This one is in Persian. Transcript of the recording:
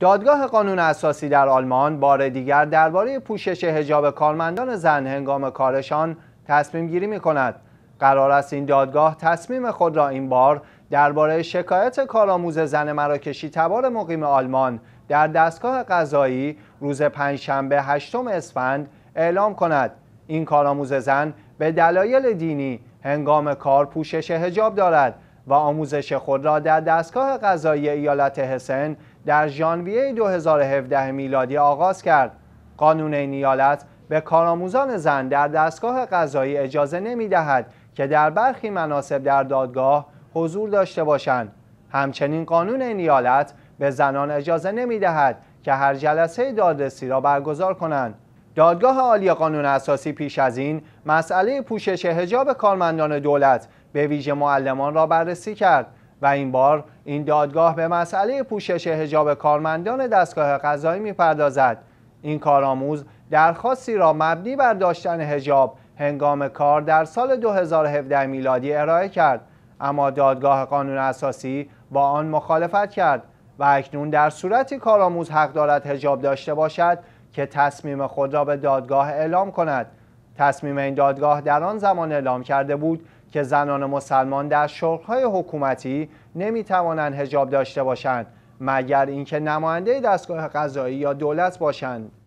دادگاه قانون اساسی در آلمان بار دیگر درباره پوشش هجاب کارمندان زن هنگام کارشان تصمیم گیری می کند. قرار است این دادگاه تصمیم خود را این بار درباره شکایت کارآموز زن مراکشی تبار مقیم آلمان در دستگاه قضایی روز پنجشنبه هشتم اسفند اعلام کند. این کارآموز زن به دلایل دینی هنگام کار پوشش هجاب دارد و آموزش خود را در دستگاه قضایی ایالت حسن، در ژانویه 2017 میلادی آغاز کرد. قانون نیالت به کارآموزان زن در دستگاه قضایی اجازه نمی دهد که در برخی مناسب در دادگاه حضور داشته باشند. همچنین قانون نیالت به زنان اجازه نمی دهد که هر جلسه دادرسی را برگزار کنند. دادگاه عالی قانون اساسی پیش از این مسئله پوشش هجاب کارمندان دولت به ویژه معلمان را بررسی کرد و این بار این دادگاه به مسئله پوشش هجاب کارمندان دستگاه قضایی میپردازد این کارآموز درخواستی را مبنی بر داشتن هجاب هنگام کار در سال 2017 میلادی ارائه کرد اما دادگاه قانون اساسی با آن مخالفت کرد و اکنون در صورتی کارآموز حق دارد هجاب داشته باشد که تصمیم خود را به دادگاه اعلام کند تصمیم این دادگاه در آن زمان اعلام کرده بود که زنان مسلمان در شغلهای حکومتی نمی‌توانند حجاب داشته باشند مگر اینکه نماینده دستگاه قضایی یا دولت باشند